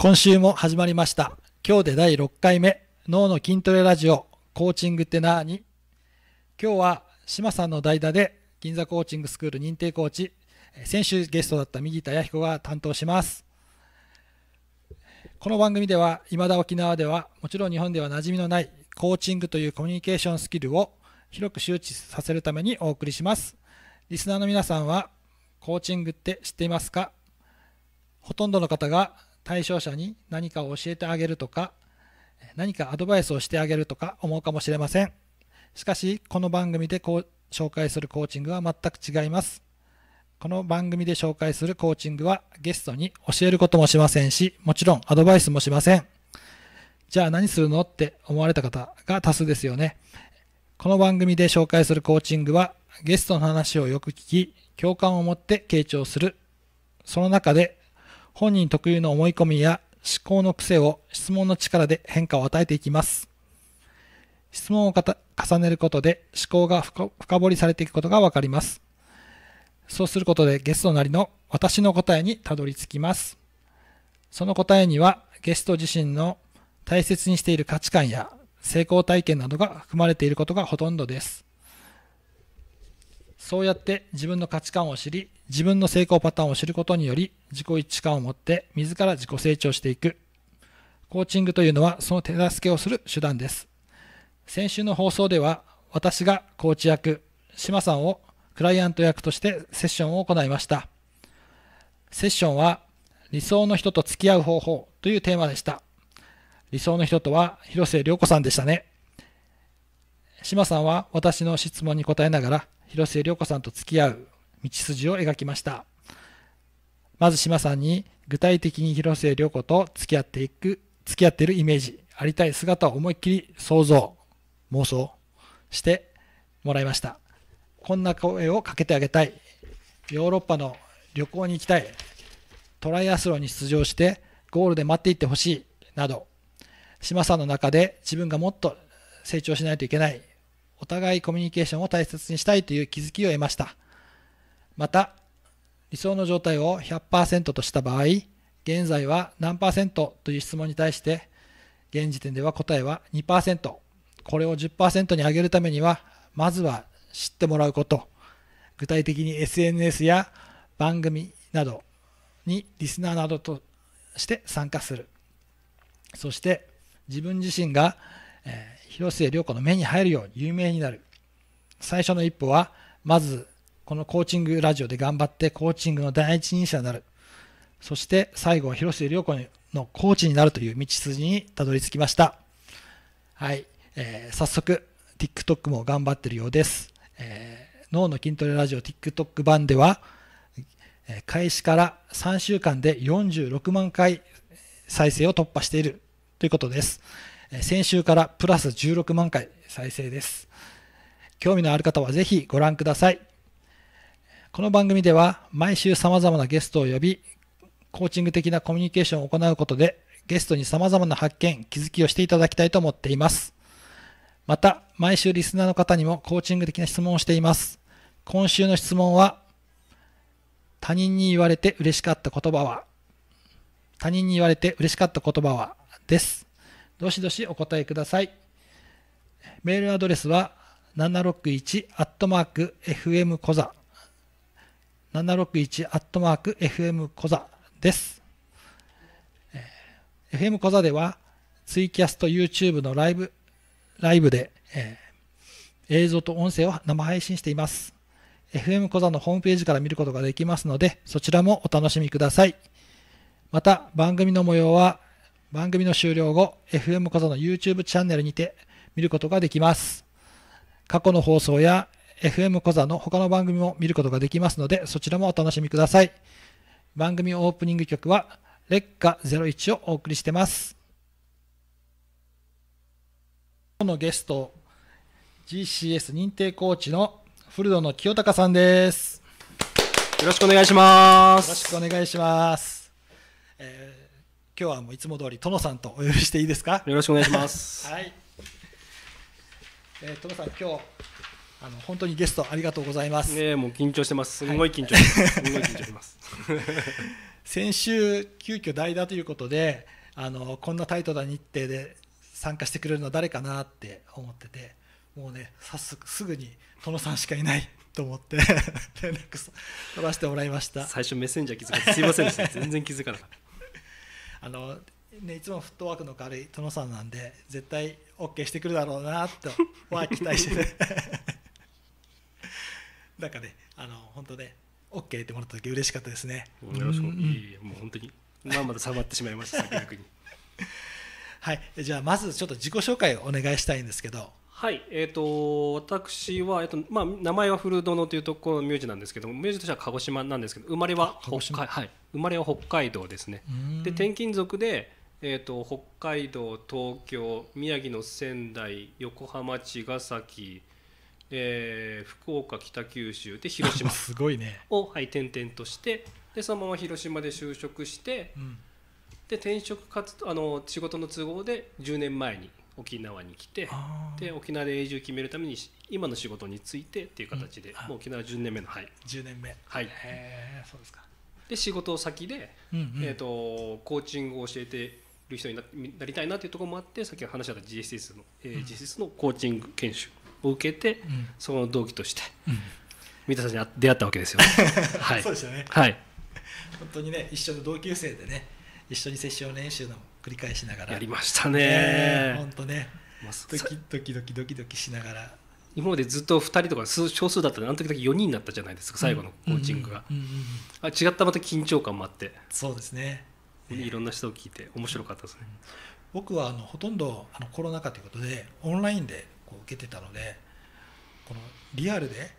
今週も始まりました。今日で第6回目、脳の筋トレラジオ、コーチングって何今日は志麻さんの代打で、銀座コーチングスクール認定コーチ、先週ゲストだった右田弥彦が担当します。この番組では、いまだ沖縄では、もちろん日本では馴染みのないコーチングというコミュニケーションスキルを広く周知させるためにお送りします。リスナーの皆さんは、コーチングって知っていますかほとんどの方が対象者に何かを教えてあげるとか何かアドバイスをしてあげるとか思うかもしれませんしかしこの番組でこう紹介するコーチングは全く違いますこの番組で紹介するコーチングはゲストに教えることもしませんしもちろんアドバイスもしませんじゃあ何するのって思われた方が多数ですよねこの番組で紹介するコーチングはゲストの話をよく聞き共感を持って傾聴するその中で本人特有の思い込みや思考の癖を質問の力で変化を与えていきます。質問を重ねることで思考が深掘りされていくことがわかります。そうすることでゲストなりの私の答えにたどり着きます。その答えにはゲスト自身の大切にしている価値観や成功体験などが含まれていることがほとんどです。そうやって自分の価値観を知り、自分の成功パターンを知ることにより、自己一致感を持って自ら自己成長していく。コーチングというのはその手助けをする手段です。先週の放送では、私がコーチ役、志麻さんをクライアント役としてセッションを行いました。セッションは、理想の人と付き合う方法というテーマでした。理想の人とは広瀬良子さんでしたね。志麻さんは私の質問に答えながら広末涼子さんと付き合う道筋を描きましたまず志麻さんに具体的に広末涼子と付き合っていく付き合っているイメージありたい姿を思いっきり想像妄想してもらいましたこんな声をかけてあげたいヨーロッパの旅行に行きたいトライアスロンに出場してゴールで待っていってほしいなど志麻さんの中で自分がもっと成長しないといけないお互いコミュニケーションを大切にしたいという気づきを得ました。また、理想の状態を100%とした場合、現在は何という質問に対して、現時点では答えは2%、これを10%に上げるためには、まずは知ってもらうこと、具体的に SNS や番組などにリスナーなどとして参加する。そして自分自身が、え広末涼子の目に入るよう有名になる。最初の一歩は、まず、このコーチングラジオで頑張ってコーチングの第一人者になる。そして最後は広末涼子のコーチになるという道筋にたどり着きました。はい。えー、早速、TikTok も頑張ってるようです。えー、脳の筋トレラジオ TikTok 版では、開始から3週間で46万回再生を突破しているということです。先週からプラス16万回再生です。興味のある方はぜひご覧ください。この番組では毎週様々なゲストを呼び、コーチング的なコミュニケーションを行うことで、ゲストに様々な発見、気づきをしていただきたいと思っています。また、毎週リスナーの方にもコーチング的な質問をしています。今週の質問は、他人に言われて嬉しかった言葉は、他人に言われて嬉しかった言葉は、です。どしどしお答えください。メールアドレスは、761-FM コザ。761-FM コザです。FM コザでは、ツイキャスト YouTube のライブ、ライブで、えー、映像と音声を生配信しています。FM コザのホームページから見ることができますので、そちらもお楽しみください。また、番組の模様は番組の終了後、FM こその YouTube チャンネルにて見ることができます。過去の放送や FM コザの他の番組も見ることができますので、そちらもお楽しみください。番組オープニング曲は、劣化01をお送りしてます。今日のゲスト、GCS 認定コーチの古野清隆さんです。よろしくお願いします。よろしくお願いします。えー今日はもういつも通り殿さんとお呼びしていいですかよろしくお願いしますはいえー、トムさん、今日あの本当にゲストありがとうございます。ねもう緊張してます。すごい緊張してます。はい、すごい緊張してます。先週急遽代打ということで、あのこんなタイトな日程で参加してくれるのは誰かなって思ってて、もうね早速すぐに殿さんしかいない。と思って 連絡取らせてもらいました最初メッセンジャー気づかずすいませんでした全然気づかなかったあの、ね、いつもフットワークの軽い殿さんなんで絶対 OK してくるだろうなと は期待して なんかねあの本当ね OK ってもらった時嬉しかったですねよろしくいいもう本当にまんまとってしまいました逆に はいじゃあまずちょっと自己紹介をお願いしたいんですけどはい、えーと、私は、えーとまあ、名前は古殿というところの名字なんですけども名字としては鹿児島なんですけど生まれは北海、はい、生まれは北海道ですねで転勤族で、えーと、と北海道東京宮城の仙台横浜茅ヶ崎、えー、福岡北九州で広島 すごい、ね、を、はい、転々としてでそのまま広島で就職して、うん、で転職活あの仕事の都合で10年前に沖縄に来てで沖縄で永住決めるために今の仕事についてっていう形で、うん、もう沖縄10年目のはい10年目はいへえそうですかで仕事先で、うんうん、えーと、コーチングを教えてる人になりたいなっていうところもあってさっき話した GSS の、えうん、GSS のコーチング研修を受けて、うん、その同期として、三田さんに出会ったわけですよ、はい、そうですよねはい本当にね一緒の同級生でね一緒にセッション練習の繰り返しながらやりましたね本当ね、まドキドキドキドキドキしながら今までずっと2人とか少数だったのあの時だけ4人になったじゃないですか最後のコーチングが、あ違ったまた緊張感もあってそうですねいろんな人を聞いて面白かったですね、僕はあのほとんどあのコロナ禍ということでオンラインでこう受けてたのでこのリアルで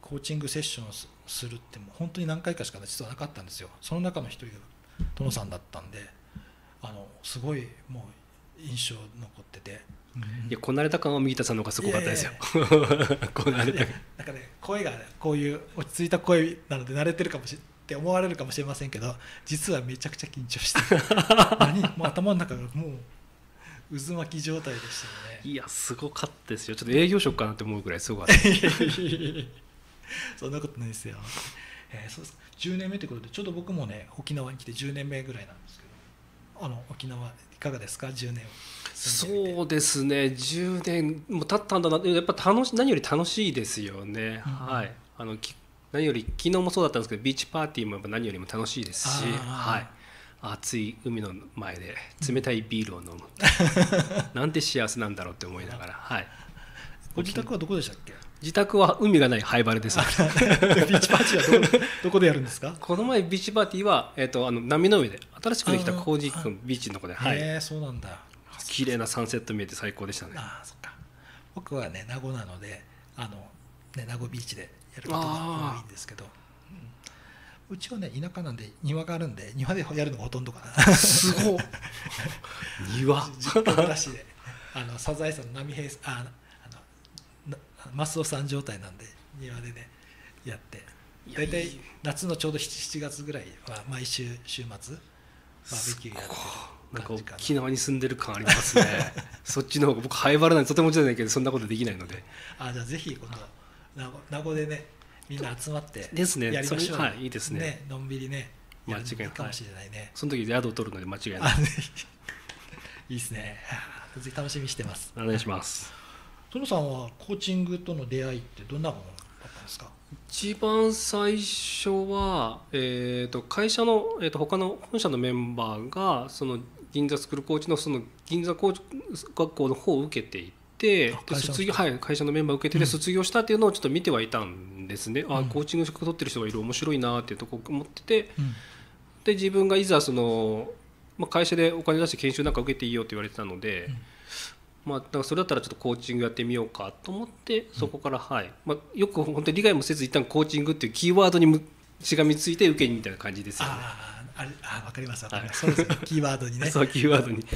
コーチングセッションをするっても本当に何回かしか実はなかったんですよその中の一人が殿さんだったんで、すごいもう印象残ってて、うん、いやこなれた感は右田さんの方がすごかったですよ こなれたなんかね声が、ね、こういう落ち着いた声なので慣れてるかもしれないって思われるかもしれませんけど実はめちゃくちゃ緊張して 何もう頭の中がもう渦巻き状態でしたよねいやすごかったですよちょっと営業職かなって思うぐらいすごかった そんなことないですよ、えー、そうです10年目ってことでちょっと僕もね沖縄に来て10年目ぐらいなんですけどあの沖縄いかがですか10年そうですね10年も経ったんだなやっぱ楽し何より楽しいですよね、うん、はいあのき何より昨日もそうだったんですけどビーチパーティーもやっぱ何よりも楽しいですし、はい、暑い海の前で冷たいビールを飲む、うん、なんて幸せなんだろうって思いながら、はい、ご自宅はどこでしたっけ自宅は海がない灰晴れです ビーチパーティーはどどこでやるんですかこの前ビーチパーティーは、えーと、あの波の上で新しくできた工事区のビーチのとこで、はい、へえそうなんだ綺麗なサンセット見えて最高でしたねあそっか僕はね名護なのであの、ね、名護ビーチでやることが多いんですけど、うちはね田舎なんで庭があるんで庭でやるのがほとんどかなすごい 庭実らしであのサザエさんの波平あマスオさん状態なんで庭でねやって大体夏のちょうど 7, 7月ぐらいは毎週週末バーベキューやってな感か沖縄に住んでる感ありますね そっちの方が僕ハエバラなんてとてもじゃないけどそんなことできないのであじゃあぜひこの名護でねみんな集まってですねやりましょう、はいいいですね、ね、のんびりね間違いないかもしれないね、その時宿を取るので間違いない いいですねぜひ楽しみにしてますお願いします、トさんはコーチングとの出会いってどんなものだったんですか一番最初は、えーと、会社の、えーと、他の本社のメンバーがその銀座スクールコーチのその銀座コーチ学校の方を受けていて。で卒業はい、会社のメンバーを受けてで卒業したっていうのをちょっと見てはいたんですね、うん、あコーチング職取ってる人がいる面白いなっていうとこ思ってて、うん、で自分がいざその、まあ、会社でお金出して研修なんか受けていいよって言われてたので、うんまあ、だからそれだったらちょっとコーチングやってみようかと思ってそこから、はいまあ、よく本当に理解もせず一旦コーチングっていうキーワードにしがみついて受けにみたいな感じですよね。ああ分かります分かります、はい、そうですキーワードにね。そうキーワードに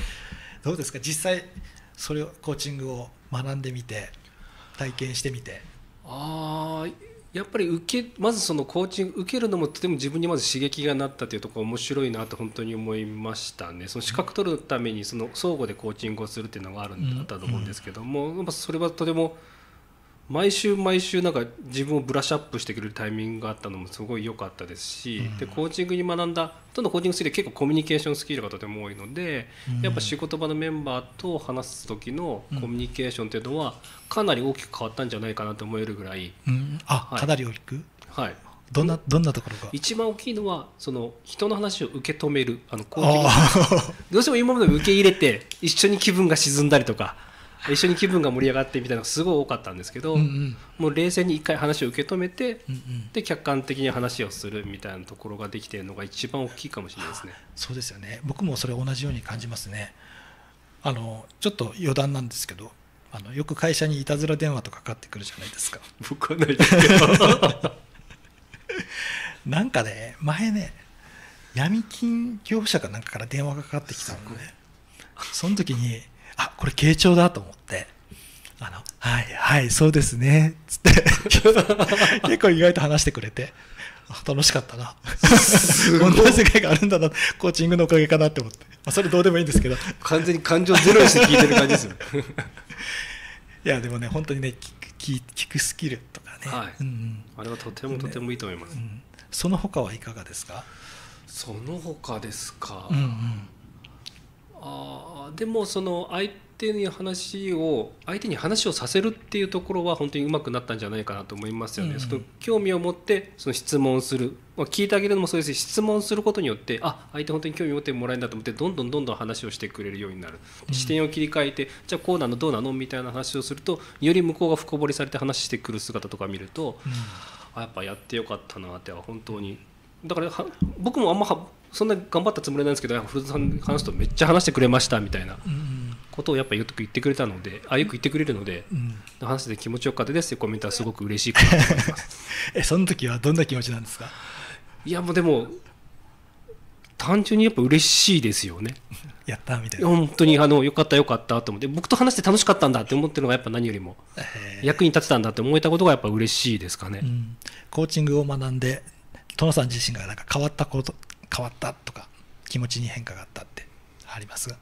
どうですか実際それをコーチングを学んでみて体験してみて。ああやっぱり受けまずそのコーチング受けるのもとても自分にまず刺激がなったというところ面白いなと本当に思いましたねその資格取るためにその相互でコーチングをするというのがあるんだったと思うんですけども、うん、それはとても。毎週毎週なんか自分をブラッシュアップしてくれるタイミングがあったのもすごい良かったですし、うん、でコーチングに学んだとんどコーチングする結構コミュニケーションスキルがとても多いので、うん、やっぱ仕事場のメンバーと話す時のコミュニケーションというのはかなり大きく変わったんじゃないかなと思えるぐらい、うん、あ、はい、かなり大きくはいどんなどんなところが一番大きいのはその人の話を受け止めるあのコーチングどうしても今まで受け入れて一緒に気分が沈んだりとか一緒に気分が盛り上がってみたいなのがすごい多かったんですけど、うんうん、もう冷静に一回話を受け止めて、うんうん、で客観的に話をするみたいなところができているのが一番大きいかもしれないですね。そうですよね僕もそれ同じように感じますねあのちょっと余談なんですけどあのよく会社にいたずら電話とかかかってくるじゃないですか。僕はないですけどなんかね前ね闇金業者かなんかから電話がかかってきたので、ね、その時にあこれ傾聴だと思ってあのはいはいそうですねつって 結構意外と話してくれて楽しかったなこんな世界があるんだなコーチングのおかげかなって思って、まあ、それどうでもいいんですけど完全に感情ゼロにして聞いてる感じですよ いやでもね本当にね聞聞くスキルとかね、はいうん、あれはとてもとてもいいと思います、ねうん、その他はいかがですかその他ですか、うんうんあでもその相手に話を相手に話をさせるっていうところは本当にうまくなったんじゃないかなと思いますよね。うん、その興味を持ってその質問する、ま聞いてあげるのもそうですし質問することによってあ相手本当に興味持ってもらえるんだと思ってどんどんどんどん話をしてくれるようになる、うん、視点を切り替えてじゃあこうなのどうなのみたいな話をするとより向こうが深掘りされて話してくる姿とか見ると、うん、あやっぱやってよかったなっては本当にだから僕もあんまそんな頑張ったつもりなんですけど古田さんに話すとめっちゃ話してくれましたみたいなことをやっぱよく言ってくれたのであよく言ってくれるので、うん、話して気持ちよかったですってコメントはすごく嬉しいかなと思います えその時はどんな気持ちなんですかいやもうでも単純にやっぱ嬉しいですよね。やったみたいな。本当にあのよかったよかったと思って僕と話して楽しかったんだって思ってるのがやっぱ何よりも役に立てたんだって思えたことがやっぱ嬉しいですかね。うん、コーチングを学んで殿さん自身がなんか変わったこと変わったとか気持ちに変化があったってありますが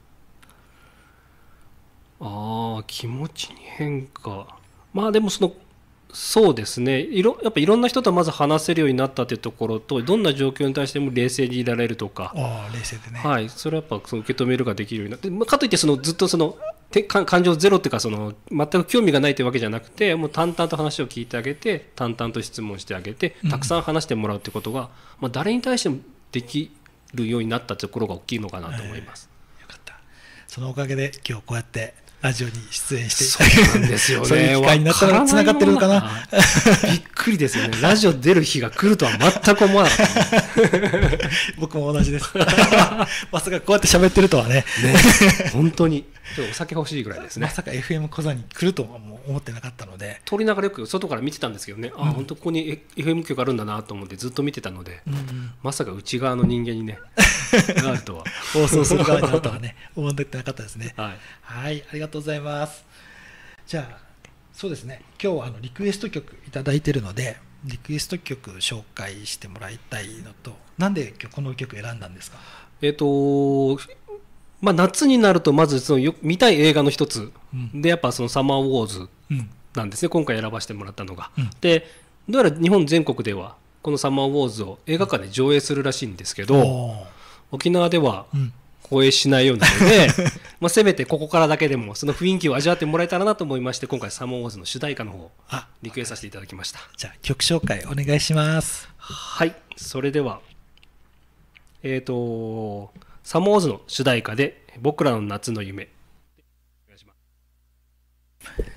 あ気持ちに変化まあでもそのそうですねいろやっぱいろんな人とまず話せるようになったというところとどんな状況に対しても冷静にいられるとか冷静でね、はい、それはやっぱその受け止めるができるようになって、まあ、かといってそのずっとそのて感情ゼロっていうかその全く興味がないというわけじゃなくてもう淡々と話を聞いてあげて淡々と質問してあげてたくさん話してもらうってことが、うん、まあ、誰に対してもできるようになったところが大きいのかなと思います。よかったそのおかげで今日こうやってラジオに出演してそうなんですよねそういう機会になったらつがってるのかなびっくりですよねラジオ出る日が来るとは全く思わなかった、僕も同じです まさかこうやって喋ってるとはねね本当にちょっとお酒欲しいぐらいですねまさか FM 小座に来るとはもう思ってなかったので通りながらよく外から見てたんですけどね、うん、あ本当ここに FM 局あるんだなと思ってずっと見てたので、うんうん、まさか内側の人間にねなるとは放送する側になるとはね思ってなかったですねはいありがとうございますじゃあそうですね今日はあのリクエスト曲頂いてるのでリクエスト曲紹介してもらいたいのとなんで今日この曲選んだんですかえっ、ー、とまあ、夏になるとまずそのよ見たい映画の一つ、でやっぱそのサマーウォーズなんですね、うん、今回選ばせてもらったのが、うん、でどうやら日本全国ではこのサマーウォーズを映画館で上映するらしいんですけど、沖縄では放映しないようなので、まあ、せめてここからだけでもその雰囲気を味わってもらえたらなと思いまして今回サモンウォーズの主題歌の方リクエストさせていただきましたじゃあ曲紹介お願いしますはいそれではえっ、ー、とサモンウォーズの主題歌で「僕らの夏の夢」お願いします